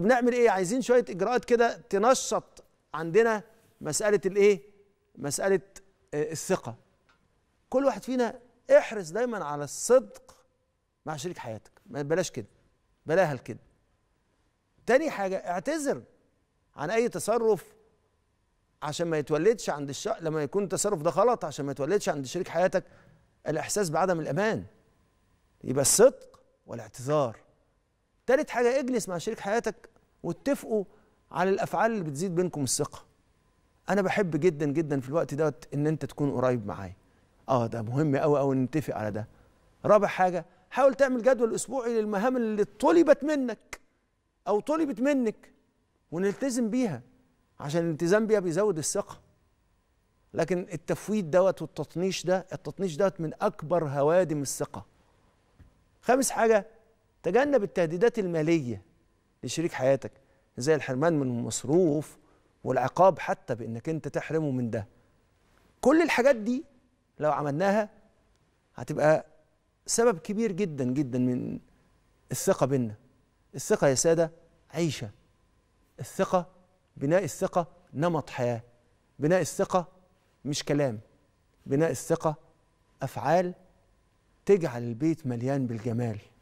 بنعمل ايه عايزين شويه اجراءات كده تنشط عندنا مساله الايه مساله آه، الثقه كل واحد فينا احرص دايما على الصدق مع شريك حياتك بلاش كده بلاها الكده تاني حاجه اعتذر عن اي تصرف عشان ما يتولدش عند الش... لما يكون التصرف ده غلط عشان ما يتولدش عند شريك حياتك الاحساس بعدم الامان يبقى الصدق والاعتذار تالت حاجة اجلس مع شريك حياتك واتفقوا على الأفعال اللي بتزيد بينكم الثقة أنا بحب جدا جدا في الوقت دوت إن أنت تكون قريب معايا اه ده مهم أوي أوي نتفق على ده رابع حاجه حاول تعمل جدول اسبوعي للمهام اللي طلبت منك او طلبت منك ونلتزم بيها عشان الالتزام بيها بيزود الثقه لكن التفويت دوت والتطنيش ده التطنيش دوت من اكبر هوادم الثقه خامس حاجه تجنب التهديدات المالية لشريك حياتك زي الحرمان من المصروف والعقاب حتى بانك انت تحرمه من ده كل الحاجات دي لو عملناها هتبقى سبب كبير جدا جدا من الثقة بينا الثقة يا سادة عيشة الثقة بناء الثقة نمط حياة بناء الثقة مش كلام بناء الثقة أفعال تجعل البيت مليان بالجمال